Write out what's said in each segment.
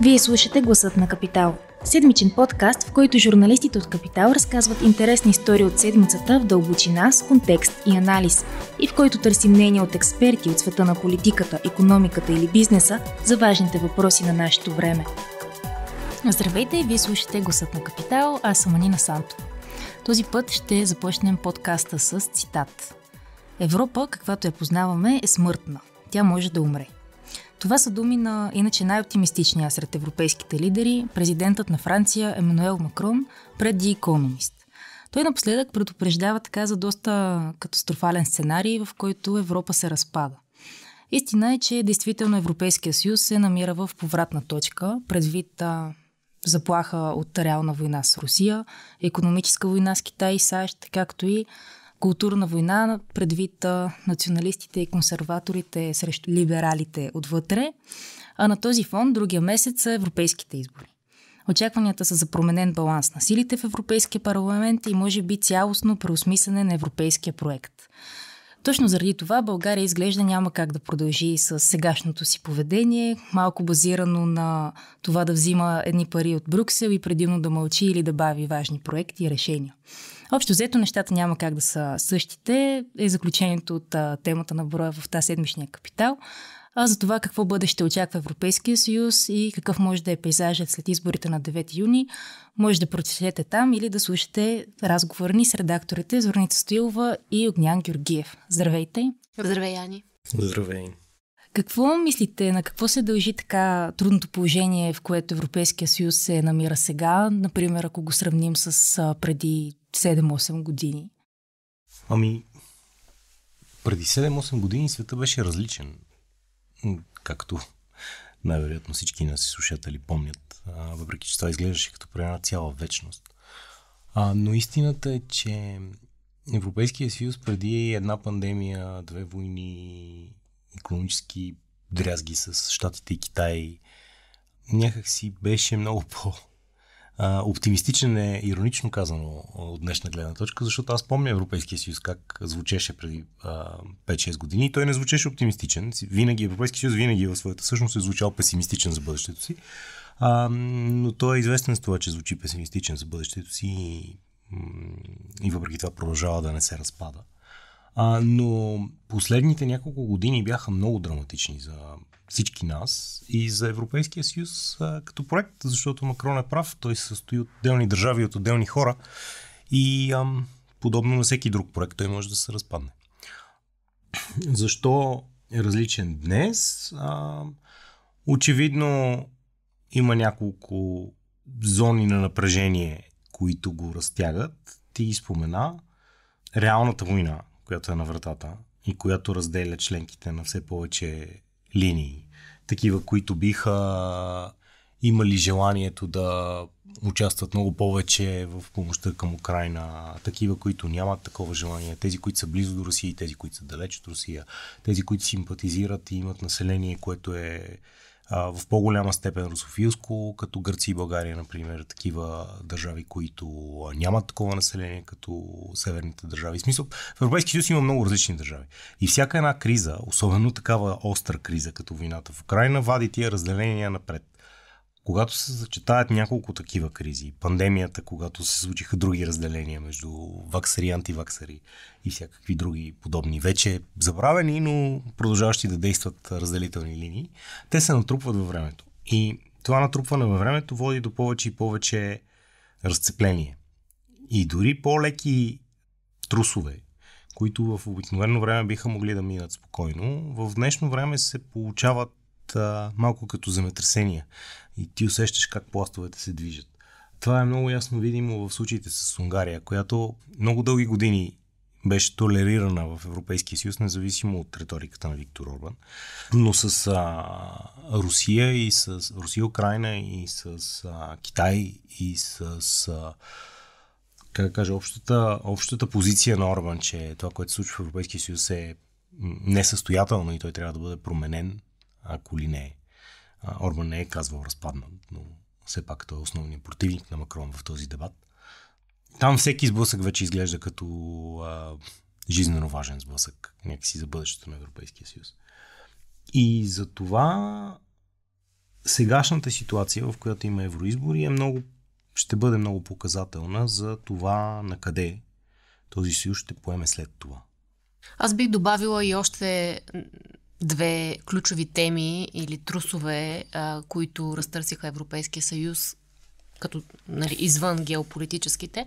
Вие слушате Гласът на Капитал. Седмичен подкаст, в който журналистите от Капитал разказват интересни истории от седмицата в дълбочина, с контекст и анализ, и в който търсим мнение от експерти от света на политиката, економиката или бизнеса за важните въпроси на нашето време. Здравейте, вие слушате Гласът на Капитал, аз съм Анина Санто. Този път ще започнем подкаста с цитат. Европа, каквато я познаваме, е смъртна. Тя може да умре. Това са думи на иначе най-оптимистичния сред европейските лидери, президентът на Франция Емануел Макрон пред The Economist. Той напоследък предупреждава така за доста катастрофален сценарий, в който Европа се разпада. Истина е, че действително Европейския съюз се намира в повратна точка, предвид а, заплаха от реална война с Русия, економическа война с Китай и САЩ, както и културна война предвид националистите и консерваторите срещу либералите отвътре. А на този фон другия месец са европейските избори. Очакванията са за променен баланс на силите в Европейския парламент и може би цялостно преосмислене на европейския проект. Точно заради това България изглежда няма как да продължи с сегашното си поведение, малко базирано на това да взима едни пари от Брюксел и предимно да мълчи или да бави важни проекти и решения. Общо взето нещата няма как да са същите. Е заключението от а, темата на броя в тази седмичния капитал. А за това какво бъдеще очаква Европейския съюз и какъв може да е пейзажът след изборите на 9 юни, може да прочетете там или да слушате разговора ни с редакторите Зорница Стоилова и Огнян Георгиев. Здравейте! Здравей, Ани! Здравей! Какво мислите, на какво се дължи така трудното положение, в което Европейския съюз се намира сега, например, ако го сравним с преди 7-8 години? Ами, преди 7-8 години света беше различен. Както най-вероятно всички нас слушатели помнят, въпреки че това изглеждаше като при една цяла вечност. А, но истината е, че Европейския съюз преди една пандемия, две войни, економически дрязги с Штатите и Китай, някак си беше много по... оптимистичен е иронично казано от днешна гледна точка, защото аз помня Европейския съюз как звучеше преди а, 5-6 години и той не звучеше оптимистичен. Винаги Европейския съюз винаги в своята същност е звучал песимистичен за бъдещето си, а, но той е известен с това, че звучи песимистичен за бъдещето си и, и въпреки това продължава да не се разпада. А, но последните няколко години бяха много драматични за всички нас и за Европейския съюз а, като проект, защото Макрон е прав, той се състои от отделни държави, от отделни хора и а, подобно на всеки друг проект, той може да се разпадне. Защо е различен днес? А, очевидно има няколко зони на напрежение, които го разтягат. Ти спомена реалната война, която е на вратата и която разделя членките на все повече линии. Такива, които биха имали желанието да участват много повече в помощта към Украина, такива, които нямат такова желание, тези, които са близо до Русия и тези, които са далеч от Русия, тези, които симпатизират и имат население, което е а, в по-голяма степен русофилско, като Гърция и България, например, такива държави, които нямат такова население, като северните държави. В смисъл, в Европейския съюз има много различни държави. И всяка една криза, особено такава остра криза, като войната в Украина, вади тия разделения напред когато се зачитаят няколко такива кризи, пандемията, когато се случиха други разделения между ваксари и антиваксари и всякакви други подобни, вече забравени, но продължаващи да действат разделителни линии, те се натрупват във времето. И това натрупване във времето води до повече и повече разцепление. И дори по-леки трусове, които в обикновено време биха могли да минат спокойно, в днешно време се получават а, малко като земетресения и ти усещаш как пластовете се движат. Това е много ясно видимо в случаите с Унгария, която много дълги години беше толерирана в Европейския съюз, независимо от риториката на Виктор Орбан. Но с а, Русия и с Русия, Украина и с а, Китай и с а, как да кажа, общата, общата позиция на Орбан, че това, което се случва в Европейския съюз е несъстоятелно и той трябва да бъде променен ако ли не е. Орбан не е казвал разпаднат, но все пак той е основният противник на Макрон в този дебат. Там всеки сблъсък вече изглежда като а, жизненно важен сблъсък, някакси за бъдещето на Европейския съюз. И за това сегашната ситуация, в която има евроизбори, е много, ще бъде много показателна за това на къде този съюз ще поеме след това. Аз бих добавила и още две ключови теми или трусове, а, които разтърсиха Европейския съюз, като нали, извън геополитическите.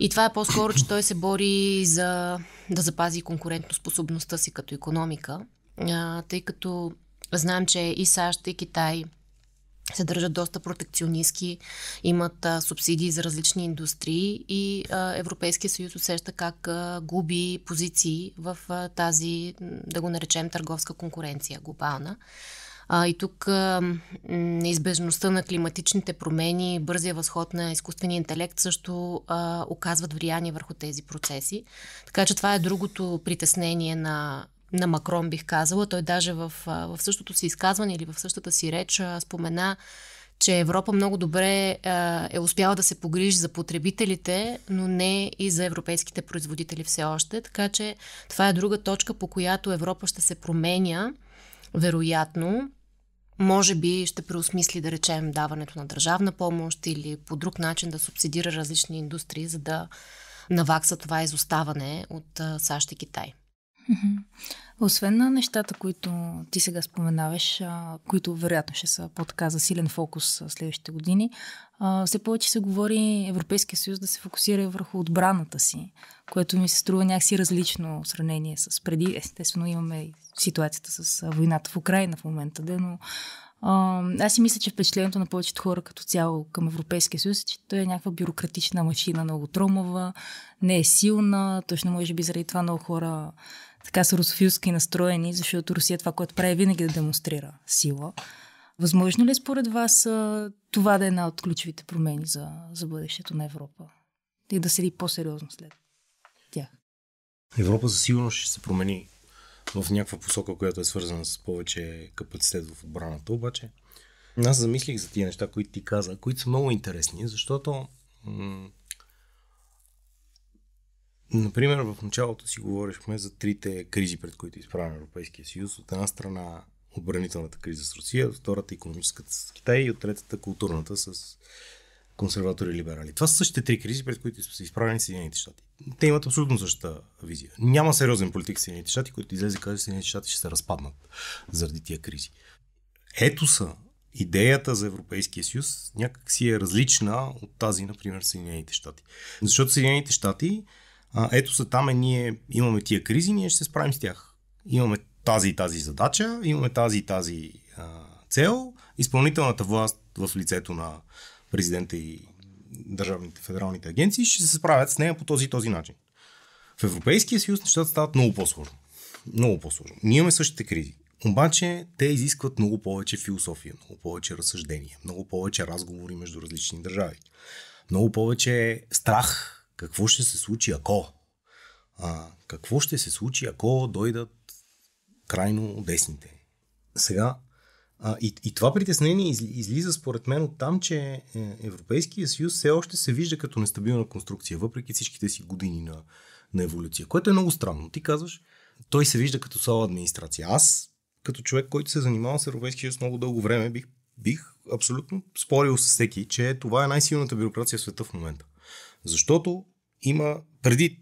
И това е по-скоро, че той се бори за да запази конкурентоспособността си като економика, а, тъй като знаем, че и САЩ, и Китай – се държат доста протекционистки, имат а, субсидии за различни индустрии и а, Европейския съюз усеща как а, губи позиции в а, тази, да го наречем, търговска конкуренция глобална. А, и тук а, неизбежността на климатичните промени, бързия възход на изкуствения интелект също а, оказват влияние върху тези процеси. Така че това е другото притеснение на на Макрон, бих казала. Той даже в, в същото си изказване или в същата си реч спомена, че Европа много добре е успяла да се погрижи за потребителите, но не и за европейските производители все още. Така че това е друга точка, по която Европа ще се променя, вероятно. Може би ще преосмисли, да речем, даването на държавна помощ или по друг начин да субсидира различни индустрии, за да навакса това изоставане от САЩ и Китай. Освен на нещата, които ти сега споменаваш, които вероятно ще са по така засилен фокус следващите години, все повече се говори Европейския съюз да се фокусира върху отбраната си, което ми се струва някакси различно в сравнение с преди. Естествено имаме ситуацията с войната в Украина в момента, де, но аз си мисля, че впечатлението на повечето хора като цяло към Европейския съюз е, че той е някаква бюрократична машина, много тромова, не е силна, точно може би заради това много хора така са русофилски настроени, защото Русия това, което прави, е винаги да демонстрира сила. Възможно ли е според вас това да е една от ключовите промени за, за бъдещето на Европа? И да седи по-сериозно след тях? Европа за сигурност ще се промени в някаква посока, която е свързана с повече капацитет в отбраната. Обаче аз замислих за тия неща, които ти каза, които са много интересни, защото м- Например, в началото си говорихме за трите кризи, пред които е изправя Европейския съюз. От една страна отбранителната криза с Русия, от втората економическата с Китай и от третата културната с консерватори и либерали. Това са същите три кризи, пред които са изправени Съединените щати. Те имат абсолютно същата визия. Няма сериозен политик в Съединените щати, който излезе и каже, че Съединените щати ще се разпаднат заради тия кризи. Ето са идеята за Европейския съюз някак си е различна от тази, например, Съединените щати. Защото Съединените щати а, ето са там е, ние имаме тия кризи, ние ще се справим с тях. Имаме тази и тази задача, имаме тази и тази а, цел. Изпълнителната власт в лицето на президента и държавните федералните агенции ще се справят с нея по този и този начин. В Европейския съюз нещата стават много по-сложно. Много по-сложно. Ние имаме същите кризи. Обаче те изискват много повече философия, много повече разсъждения, много повече разговори между различни държави, много повече страх какво ще се случи ако? А, какво ще се случи ако дойдат крайно десните? Сега, а, и, и това притеснение из, излиза според мен от там, че е, Европейския съюз все още се вижда като нестабилна конструкция, въпреки всичките си години на, на еволюция, което е много странно. Ти казваш, той се вижда като слаба администрация. Аз, като човек, който се е занимава с Европейския съюз много дълго време, бих, бих абсолютно спорил с всеки, че това е най-силната бюрокрация в света в момента. Защото има преди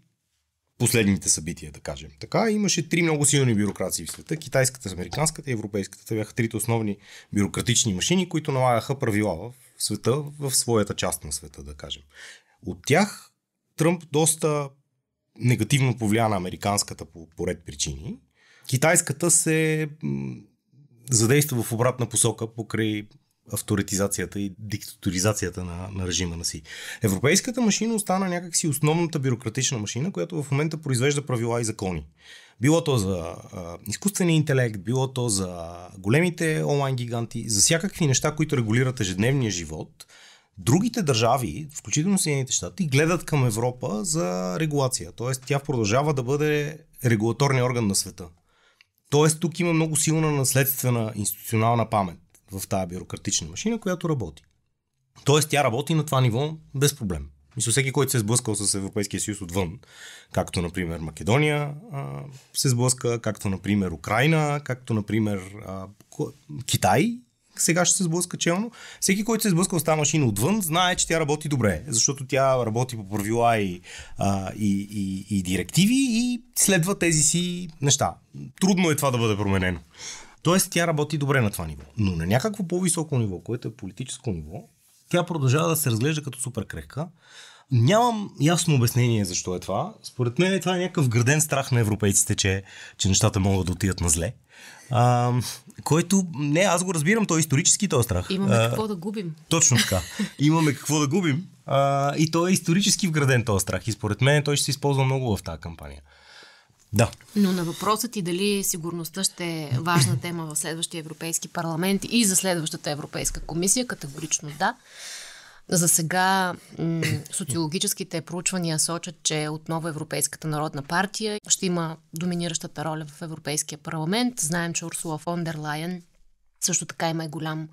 последните събития, да кажем. Така, имаше три много силни бюрокрации в света. Китайската, американската и европейската. Това бяха трите основни бюрократични машини, които налагаха правила в света, в своята част на света, да кажем. От тях Тръмп доста негативно повлия на американската по, по ред причини. Китайската се задейства в обратна посока покрай авторитизацията и диктатуризацията на, на режима на си. Европейската машина остана някакси основната бюрократична машина, която в момента произвежда правила и закони. Било то за а, изкуствения интелект, било то за големите онлайн гиганти, за всякакви неща, които регулират ежедневния живот, другите държави, включително Съединените щати, гледат към Европа за регулация. Тоест тя продължава да бъде регулаторния орган на света. Тоест тук има много силна наследствена институционална памет в тази бюрократична машина, която работи. Тоест тя работи на това ниво без проблем. Мисля, всеки, който се е сблъскал с Европейския съюз отвън, както, например, Македония а, се сблъска, както, например, Украина, както, например, а, Китай, сега ще се сблъска челно. Всеки, който се сблъска е сблъскал с тази машина отвън, знае, че тя работи добре, защото тя работи по правила и, а, и, и, и директиви и следва тези си неща. Трудно е това да бъде променено. Тоест тя работи добре на това ниво. Но на някакво по-високо ниво, което е политическо ниво, тя продължава да се разглежда като супер крехка. Нямам ясно обяснение защо е това. Според мен е това е някакъв граден страх на европейците, че, че нещата могат да отидат на зле. А, който, не, аз го разбирам, той е исторически този страх. Имаме а, какво да губим. Точно така. Имаме какво да губим. А, и той е исторически вграден този страх. И според мен той ще се използва много в тази кампания. Да. Но на въпросът и дали сигурността ще е важна тема в следващия Европейски парламент и за следващата Европейска комисия, категорично да. За сега м- социологическите проучвания сочат, че отново Европейската народна партия ще има доминиращата роля в Европейския парламент. Знаем, че Урсула фон дер Лайен също така има и голям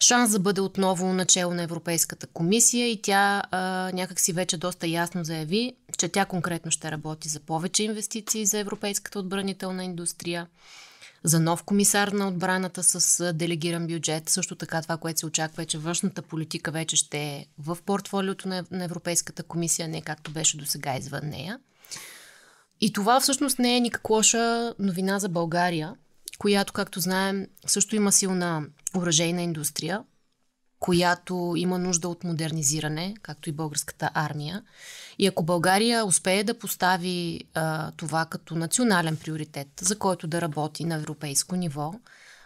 шанс да бъде отново начало на Европейската комисия и тя а, някакси вече доста ясно заяви, че тя конкретно ще работи за повече инвестиции за европейската отбранителна индустрия, за нов комисар на отбраната с делегиран бюджет. Също така това, което се очаква е, че външната политика вече ще е в портфолиото на, на Европейската комисия, не както беше до сега извън нея. И това всъщност не е никак лоша новина за България, която, както знаем, също има силна оръжейна индустрия, която има нужда от модернизиране, както и българската армия. И ако България успее да постави а, това като национален приоритет, за който да работи на европейско ниво,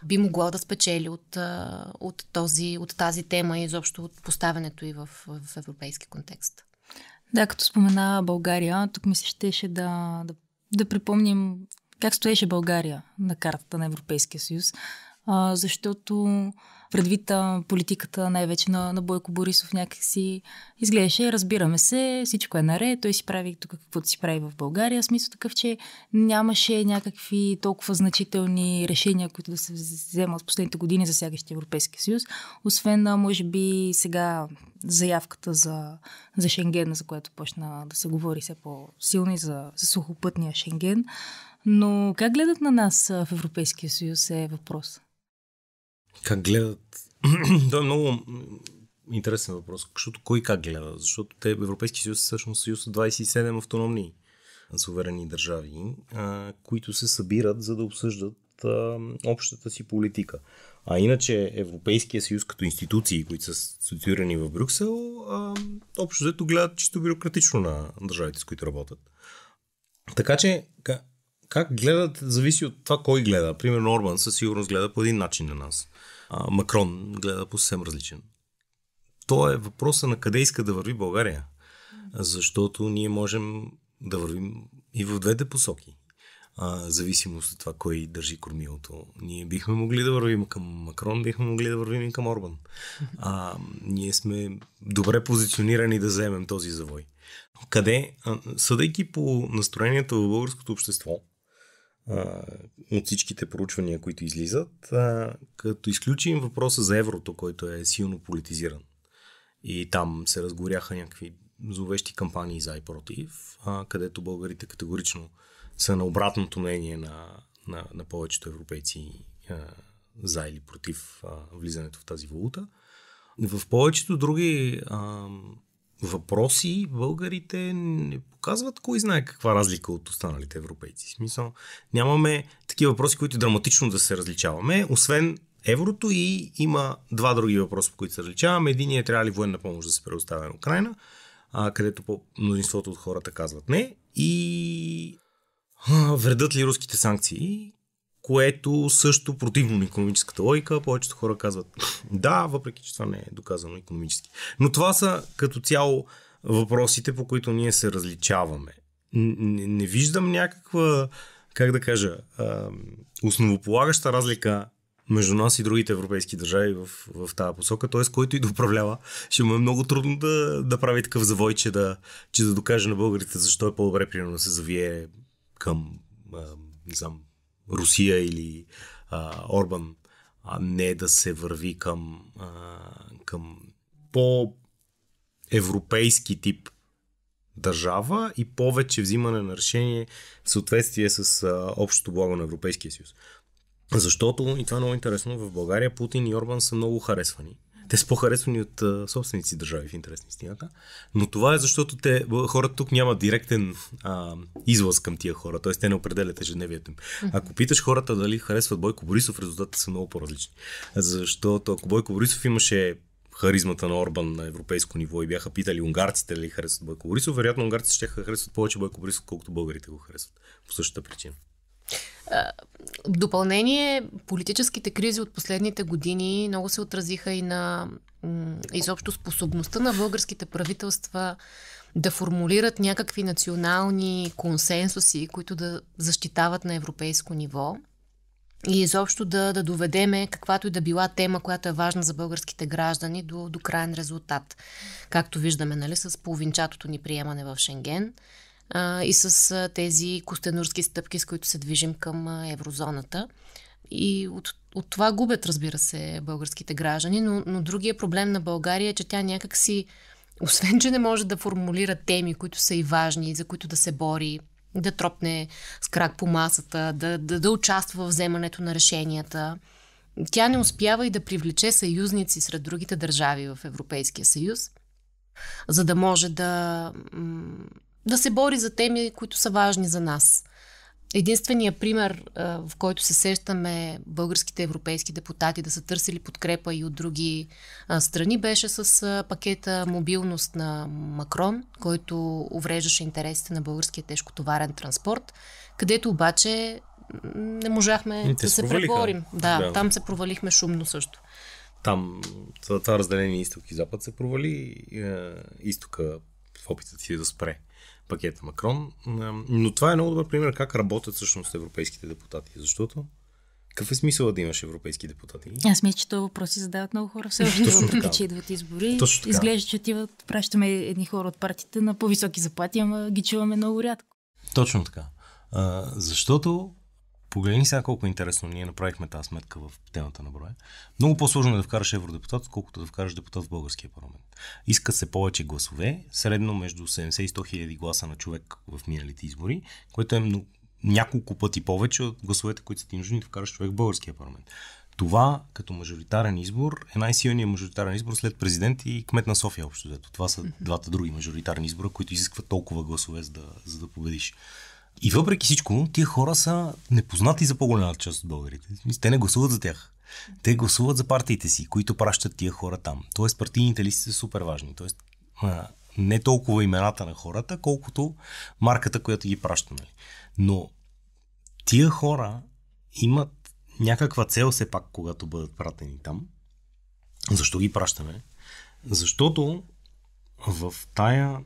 би могло да спечели от, а, от, този, от тази тема и изобщо от поставянето и в, в европейски контекст. Да, като спомена България, тук ми се щеше да, да, да припомним как стоеше България на картата на Европейския съюз а, защото предвид а, политиката най-вече на, на Бойко Борисов някакси изглеждаше, разбираме се, всичко е наред, той си прави тук каквото си прави в България, смисъл такъв, че нямаше някакви толкова значителни решения, които да се вземат в последните години, засягащи Европейския съюз, освен, а, може би, сега заявката за, за Шенген, за която почна да се говори все по-силно и за, за сухопътния Шенген. Но как гледат на нас в Европейския съюз е въпрос. Как гледат? Той е много интересен въпрос, защото кой как гледа? Защото те, Европейски съюз е всъщност съюз от 27 автономни суверени държави, а, които се събират за да обсъждат а, общата си политика. А иначе Европейския съюз като институции, които са асоциирани в Брюксел, а, общо взето гледат чисто бюрократично на държавите, с които работят. Така че как гледат, зависи от това кой гледа. Примерно Орбан със сигурност гледа по един начин на нас. А, Макрон гледа по съвсем различен. То е въпроса на къде иска да върви България. Защото ние можем да вървим и в двете посоки. А, зависимост от това кой държи кормилото. Ние бихме могли да вървим към Макрон, бихме могли да вървим и към Орбан. А, ние сме добре позиционирани да заемем този завой. Къде, съдейки по настроението в българското общество, от всичките проучвания, които излизат, като изключим въпроса за еврото, който е силно политизиран. И там се разгоряха някакви зловещи кампании за и против, където българите категорично са на обратното мнение на, на, на повечето европейци за или против влизането в тази валута. В повечето други въпроси българите не показват кой знае каква разлика от останалите европейци. В смисъл, нямаме такива въпроси, които драматично да се различаваме, освен еврото и има два други въпроса, по които се различаваме. Един е трябва ли военна помощ да се предоставя на Украина, а, където по мнозинството от хората казват не. И а, вредат ли руските санкции? което също противно на економическата логика. Повечето хора казват да, въпреки че това не е доказано економически. Но това са като цяло въпросите, по които ние се различаваме. Не, не виждам някаква, как да кажа, основополагаща разлика между нас и другите европейски държави в, в тази посока. Т.е. който и да управлява, ще му е много трудно да, да прави такъв завой, че да, че да докаже на българите защо е по-добре, примерно, да се завие към, а, не знам, Русия или а, Орбан, а не да се върви към, а, към по-европейски тип държава и повече взимане на решение в съответствие с а, общото благо на Европейския съюз. Защото, и това е много интересно, в България Путин и Орбан са много харесвани те са по-харесвани от а, собственици държави, в интерес на истината. Но това е защото те, хората тук няма директен а, излъз към тия хора, т.е. те не определят ежедневието им. Ако питаш хората дали харесват Бойко Борисов, резултатите са много по-различни. Защото ако Бойко Борисов имаше харизмата на Орбан на европейско ниво и бяха питали унгарците дали харесват Бойко Борисов, вероятно унгарците ще харесват повече Бойко Борисов, колкото българите го харесват. По същата причина. В е, допълнение, политическите кризи от последните години много се отразиха и на изобщо способността на българските правителства да формулират някакви национални консенсуси, които да защитават на европейско ниво и изобщо да, да доведеме каквато и да била тема, която е важна за българските граждани до, до крайен резултат. Както виждаме, нали, с половинчатото ни приемане в Шенген – а, и с тези костенурски стъпки, с които се движим към еврозоната. И от, от това губят, разбира се, българските граждани, но, но другия проблем на България е, че тя някакси, освен, че не може да формулира теми, които са и важни, за които да се бори, да тропне с крак по масата, да, да, да участва в вземането на решенията, тя не успява и да привлече съюзници сред другите държави в Европейския съюз, за да може да да се бори за теми, които са важни за нас. Единственият пример, в който се сещаме българските европейски депутати да са търсили подкрепа и от други страни, беше с пакета мобилност на Макрон, който увреждаше интересите на българския тежкотоварен транспорт, където обаче не можахме да се преговорим. преборим. Да, да, там се провалихме шумно също. Там това разделение изток и запад се провали, е, изтока в опита си да спре пакета Макрон. Но това е много добър пример как работят всъщност европейските депутати, защото какъв е смисъл да имаш европейски депутати? Аз мисля, че този въпрос си задават много хора все още, въпреки че идват избори. Точно така. Изглежда, че отиват, пращаме едни хора от партията на по-високи заплати, ама ги чуваме много рядко. Точно така. А, защото Погледни сега колко е интересно. Ние направихме тази сметка в темата на броя. Много по-сложно е да вкараш евродепутат, колкото да вкараш депутат в българския парламент. Искат се повече гласове, средно между 70 и 100 хиляди гласа на човек в миналите избори, което е няколко пъти повече от гласовете, които са ти нужни да вкараш човек в българския парламент. Това като мажоритарен избор е най-силният мажоритарен избор след президент и кмет на София общо. Това са двата други мажоритарни избора, които изискват толкова гласове, за да, за да победиш. И въпреки всичко, тия хора са непознати за по-голямата част от българите. Те не гласуват за тях. Те гласуват за партиите си, които пращат тия хора там. Тоест партийните листи са супер важни. Тоест не толкова имената на хората, колкото марката, която ги праща. Нали? Но тия хора имат някаква цел все пак, когато бъдат пратени там. Защо ги пращаме? Защото в тая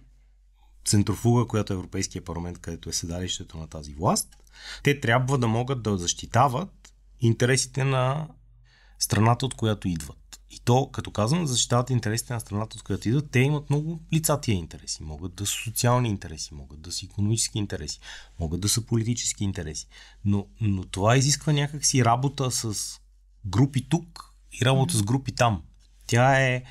центрофуга, която е Европейския парламент, където е седалището на тази власт, те трябва да могат да защитават интересите на страната, от която идват. И то, като казвам, защитават интересите на страната, от която идват, те имат много лица тия интереси. Могат да са социални интереси, могат да са економически интереси, могат да са политически интереси. Но, но това изисква някакси работа с групи тук и работа с групи там. Тя е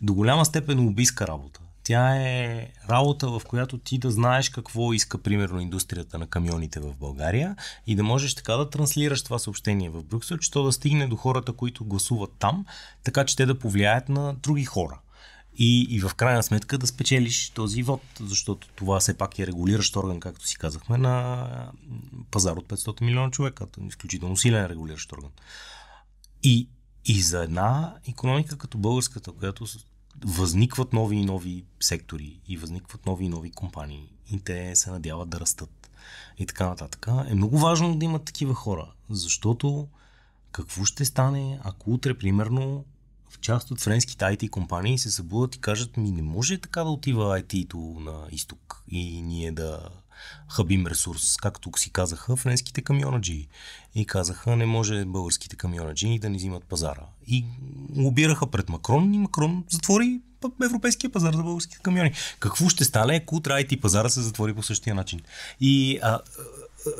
до голяма степен убийска работа. Тя е работа, в която ти да знаеш какво иска, примерно, индустрията на камионите в България и да можеш така да транслираш това съобщение в Брюксел, че то да стигне до хората, които гласуват там, така че те да повлияят на други хора. И, и в крайна сметка да спечелиш този вод, защото това все пак е регулиращ орган, както си казахме, на пазар от 500 милиона човека. Е изключително силен регулиращ орган. И, и за една економика като българската, която възникват нови и нови сектори и възникват нови и нови компании и те се надяват да растат и така нататък. Е много важно да имат такива хора, защото какво ще стане, ако утре, примерно, в част от френските IT компании се събудат и кажат, ми не може така да отива IT-то на изток и ние да хабим ресурс, както си казаха френските камионаджи. И казаха, не може българските камионаджи да ни взимат пазара. И обираха пред Макрон и Макрон затвори европейския пазар за българските камиони. Какво ще стане, ако утре IT пазара се затвори по същия начин? И а,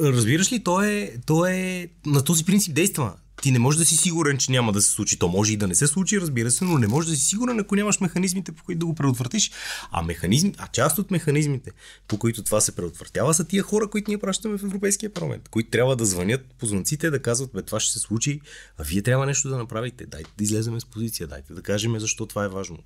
разбираш ли, то е, то е на този принцип действа ти не можеш да си сигурен, че няма да се случи. То може и да не се случи, разбира се, но не можеш да си сигурен, ако нямаш механизмите, по които да го предотвратиш. А, механизм, а част от механизмите, по които това се предотвратява, са тия хора, които ние пращаме в Европейския парламент, които трябва да звънят по звънците, да казват, бе, това ще се случи, а вие трябва нещо да направите. Дайте да излеземе с позиция, дайте да кажем защо това е важно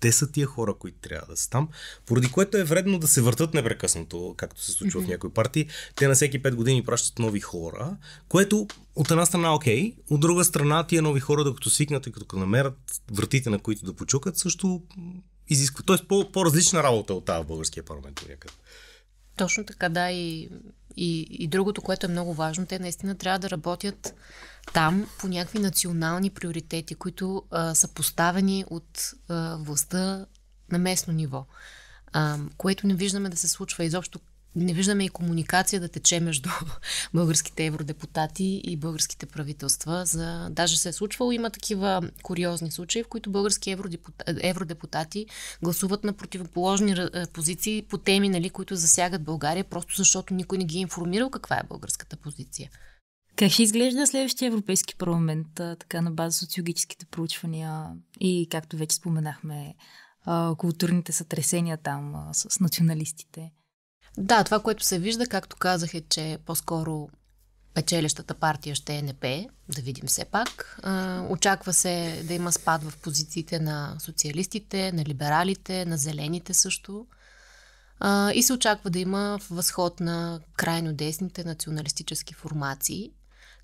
те са тия хора, които трябва да са там, поради което е вредно да се въртат непрекъснато, както се случва mm-hmm. в някои партии. Те на всеки 5 години пращат нови хора, което от една страна е окей, от друга страна тия нови хора, докато свикнат и като намерят вратите, на които да почукат, също изисква. Тоест по- по-различна работа от тази в българския парламент някъде. Точно така, да. И, и, и другото, което е много важно, те наистина трябва да работят там по някакви национални приоритети, които а, са поставени от а, властта на местно ниво, а, което не виждаме да се случва изобщо. Не виждаме и комуникация да тече между българските евродепутати и българските правителства. За... Даже се е случвало, има такива куриозни случаи, в които български евродепутати, евродепутати гласуват на противоположни позиции по теми, нали, които засягат България, просто защото никой не ги е информирал каква е българската позиция. Как ще изглежда следващия Европейски парламент, така на база социологическите проучвания и, както вече споменахме, културните сътресения там с националистите? Да, това, което се вижда, както казах, е, че по-скоро печелещата партия ще е НП, да видим все пак. Очаква се да има спад в позициите на социалистите, на либералите, на зелените също. И се очаква да има възход на крайно десните националистически формации.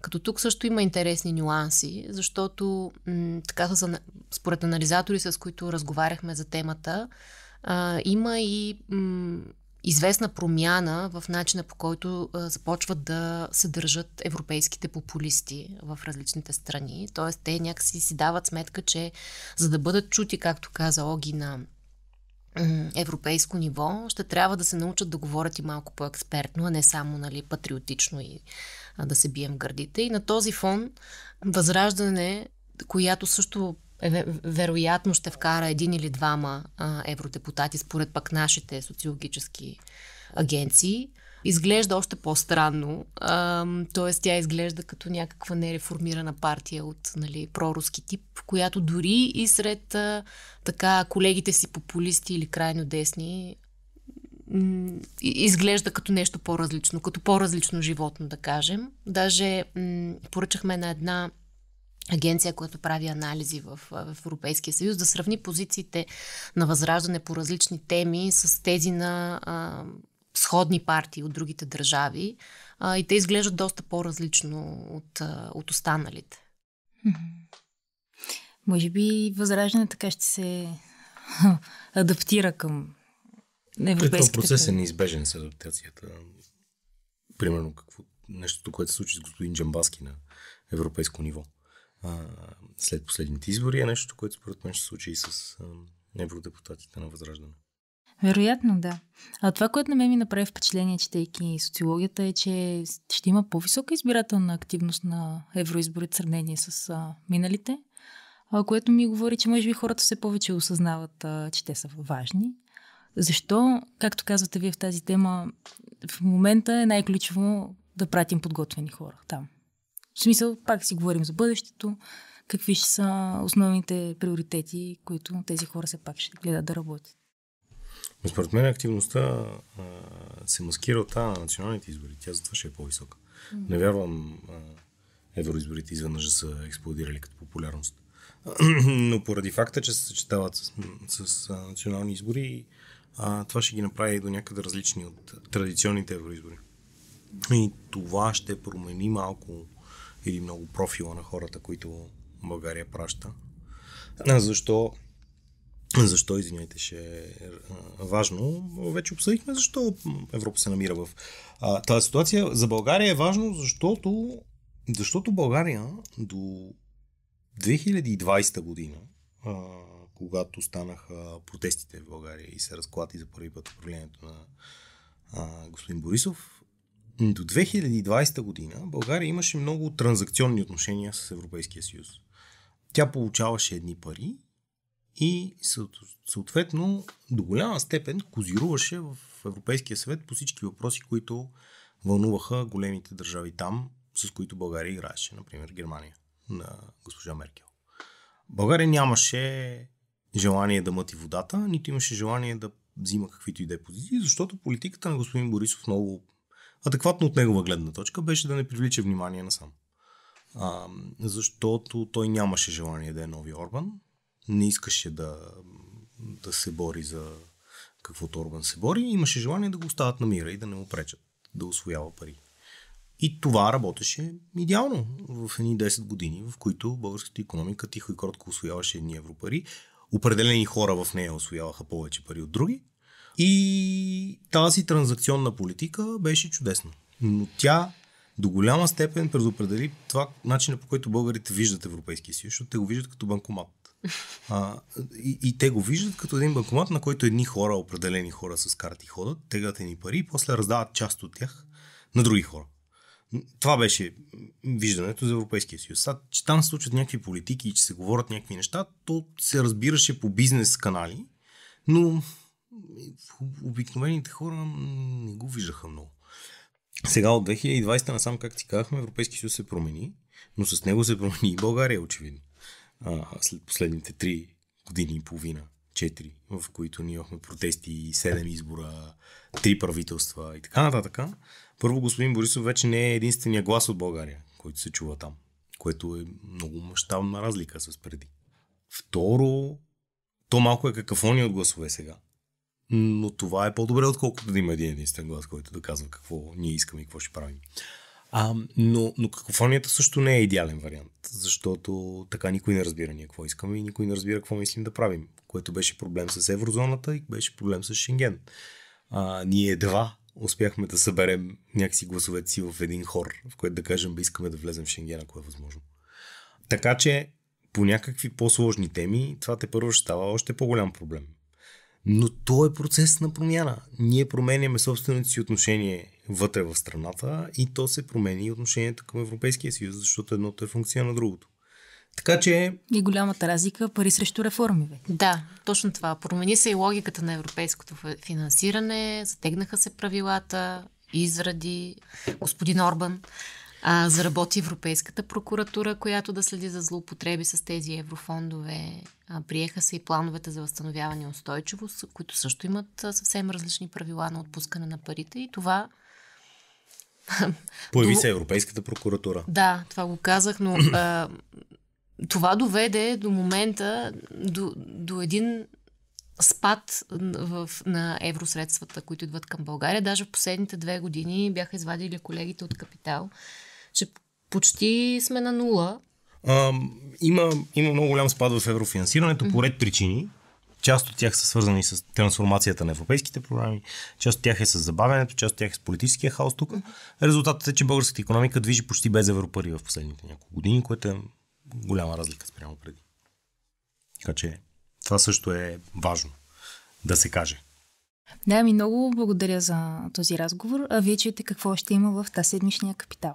Като тук също има интересни нюанси, защото м- така са, според анализатори, с които разговаряхме за темата, а, има и м- известна промяна в начина по който а, започват да се държат европейските популисти в различните страни. Тоест, те някакси си дават сметка, че за да бъдат чути, както каза Оги, на европейско ниво, ще трябва да се научат да говорят и малко по-експертно, а не само нали, патриотично и а, да се бием гърдите. И на този фон възраждане, която също е, вероятно ще вкара един или двама а, евродепутати, според пък нашите социологически агенции, изглежда още по-странно. Тоест, тя изглежда като някаква нереформирана партия от нали, проруски тип, която дори и сред а, така колегите си популисти или крайно десни изглежда като нещо по-различно, като по-различно животно, да кажем. Даже поръчахме на една агенция, която прави анализи в, в Европейския съюз, да сравни позициите на възраждане по различни теми с тези на а, сходни партии от другите държави. А, и те изглеждат доста по-различно от, от останалите. Може би възраждане така ще се адаптира към на е, европейските... Този процес е неизбежен с адаптацията. Примерно какво, нещото, което се случи с господин Джамбаски на европейско ниво а, след последните избори, е нещо, което според мен ще се случи и с а, евродепутатите на Възраждане. Вероятно, да. А това, което на мен ми направи впечатление, четейки социологията, е, че ще има по-висока избирателна активност на евроизборите в сравнение с а, миналите, а, което ми говори, че може би хората все повече осъзнават, а, че те са важни защо, както казвате вие в тази тема, в момента е най-ключово да пратим подготвени хора там. В смисъл, пак си говорим за бъдещето, какви ще са основните приоритети, които тези хора се пак ще гледат да работят. Но според мен активността а, се маскира от тази на националните избори. Тя затова ще е по-висока. Mm-hmm. Не вярвам а, евроизборите изведнъж са експлодирали като популярност. Но поради факта, че се съчетават с, с, с национални избори, а, това ще ги направи и до някъде различни от традиционните евроизбори. И това ще промени малко или много профила на хората, които България праща. А защо защо, извинявайте, ще е важно. Вече обсъдихме защо Европа се намира в тази ситуация. За България е важно, защото, защото България до 2020 година а, когато станаха протестите в България и се разклати за първи път управлението на а, господин Борисов, до 2020 година България имаше много транзакционни отношения с Европейския съюз. Тя получаваше едни пари и съответно до голяма степен козируваше в Европейския съвет по всички въпроси, които вълнуваха големите държави там, с които България играеше, например Германия на госпожа Меркел. България нямаше желание да мъти водата, нито имаше желание да взима каквито и да е позиции, защото политиката на господин Борисов много адекватно от негова гледна точка беше да не привлича внимание сам. А, защото той нямаше желание да е нови Орбан, не искаше да, да се бори за каквото Орбан се бори, имаше желание да го остават на мира и да не му пречат да освоява пари. И това работеше идеално в едни 10 години, в които българската економика тихо и коротко освояваше едни европари, определени хора в нея освояваха повече пари от други. И тази транзакционна политика беше чудесна. Но тя до голяма степен предопредели това начина по който българите виждат Европейския съюз, защото те го виждат като банкомат. А, и, и те го виждат като един банкомат, на който едни хора, определени хора с карти ходят, тегат едни пари и после раздават част от тях на други хора. Това беше виждането за Европейския съюз. А, че там се случват някакви политики и че се говорят някакви неща, то се разбираше по бизнес канали, но обикновените хора не го виждаха много. Сега от 2020 насам, как ти казахме, Европейския съюз се промени, но с него се промени и България, очевидно. А, след последните три години и половина 4, в които ние имахме протести, 7 избора, 3 правителства и така нататък. Първо, господин Борисов вече не е единствения глас от България, който се чува там, което е много мащабна разлика с преди. Второ, то малко е какафони от гласове сега. Но това е по-добре, отколкото да има един единствен глас, който да казва какво ние искаме и какво ще правим. А, но, но какофонията също не е идеален вариант, защото така никой не разбира ние какво искаме и никой не разбира какво мислим да правим, което беше проблем с еврозоната и беше проблем с Шенген. А, ние едва успяхме да съберем някакси гласовете си в един хор, в който да кажем, бе искаме да влезем в Шенген, ако е възможно. Така че по някакви по-сложни теми това те първо ще става още по-голям проблем. Но то е процес на промяна. Ние променяме собственото си отношение вътре в страната и то се промени и отношението към Европейския съюз, защото едното е функция на другото. Така че. И голямата разлика е пари срещу реформи. Бе. Да, точно това. Промени се и логиката на европейското финансиране, затегнаха се правилата, изради, господин Орбан. А, заработи Европейската прокуратура, която да следи за злоупотреби с тези еврофондове. А, приеха се и плановете за възстановяване и устойчивост, които също имат съвсем различни правила на отпускане на парите и това Появи се Европейската прокуратура. Да, това го казах, но а, това доведе до момента до, до един спад в, на евросредствата, които идват към България. Даже в последните две години бяха извадили колегите от Капитал че почти сме на нула. А, има, има много голям спад в еврофинансирането mm-hmm. по ред причини. Част от тях са свързани с трансформацията на европейските програми, част от тях е с забавянето, част от тях е с политическия хаос тук. Резултатът е, че българската економика движи почти без европари в последните няколко години, което е голяма разлика спрямо преди. Така че това също е важно да се каже. Да, ми много благодаря за този разговор. А вие чуете какво ще има в тази седмичния капитал.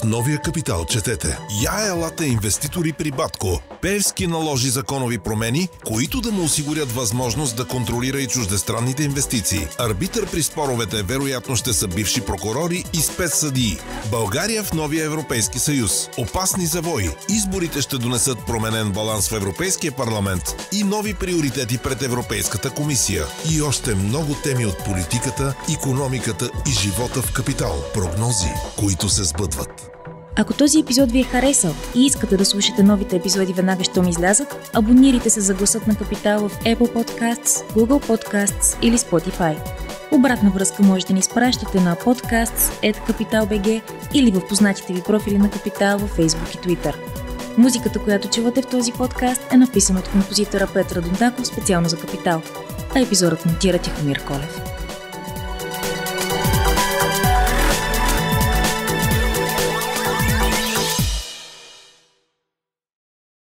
В новия капитал четете Я елата инвеститори при Батко. Певски наложи законови промени, които да му осигурят възможност да контролира и чуждестранните инвестиции. Арбитър при споровете вероятно ще са бивши прокурори и спецсъдии. България в новия Европейски съюз. Опасни завои. Изборите ще донесат променен баланс в Европейския парламент и нови приоритети пред Европейската комисия. И още много теми от политиката, економиката и живота в капитал. Прогнози, които се сбъдват. Ако този епизод ви е харесал и искате да слушате новите епизоди веднага, щом излязат, абонирайте се за гласът на Капитал в Apple Podcasts, Google Podcasts или Spotify. Обратна връзка може да ни изпращате на podcasts.capital.bg или в познатите ви профили на Капитал във Facebook и Twitter. Музиката, която чувате в този подкаст е написана от композитора Петра Дондаков специално за Капитал, а епизодът монтира Тихомир Колев.